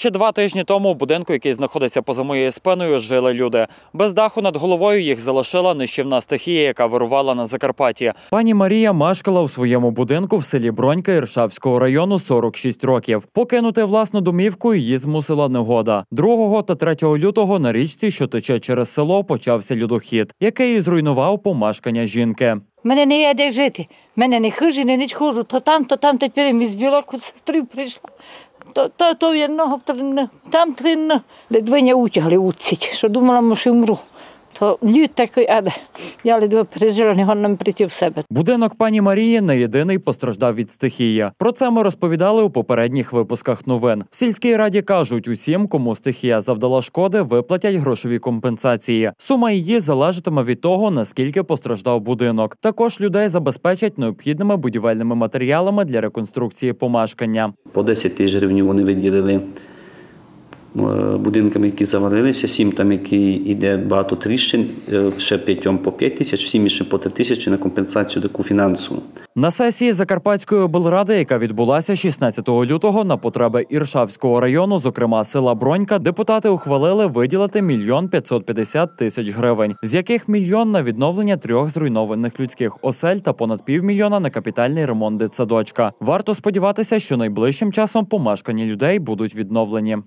Ще два тижні тому у будинку, який знаходиться поза моєю спиною, жили люди. Без даху над головою їх залишила нищівна стихія, яка вирувала на Закарпатті. Пані Марія мешкала у своєму будинку в селі Бронька Іршавського району 46 років. Покинути власну домівку її змусила негода. 2 та 3 лютого на річці, що тече через село, почався людохід, який зруйнував помешкання жінки. Мене не є де жити. Мене не хижі, не ніч хожу, то там, то там тепер із білорку сестрів прийшла. То то, то в одного там тринно. Ледвиня утягли уцять, що думала, що вмру. То лід такий, а я ледве пережила, не нам прийти в себе. Будинок пані Марії не єдиний постраждав від стихії. Про це ми розповідали у попередніх випусках новин. В сільській раді кажуть, усім, кому стихія завдала шкоди, виплатять грошові компенсації. Сума її залежатиме від того, наскільки постраждав будинок. Також людей забезпечать необхідними будівельними матеріалами для реконструкції помешкання. По 10 тисяч гривень вони виділили. Е, будинками, які завалилися, сім там, які йде багато тріщин, е, ще п'ятьом по п'ять тисяч, сім ще по три тисячі на компенсацію таку фінансову. На сесії Закарпатської облради, яка відбулася 16 лютого, на потреби Іршавського району, зокрема села Бронька, депутати ухвалили виділити мільйон 550 тисяч гривень, з яких мільйон на відновлення трьох зруйнованих людських осель та понад півмільйона на капітальний ремонт дитсадочка. Варто сподіватися, що найближчим часом помешкання людей будуть відновлені.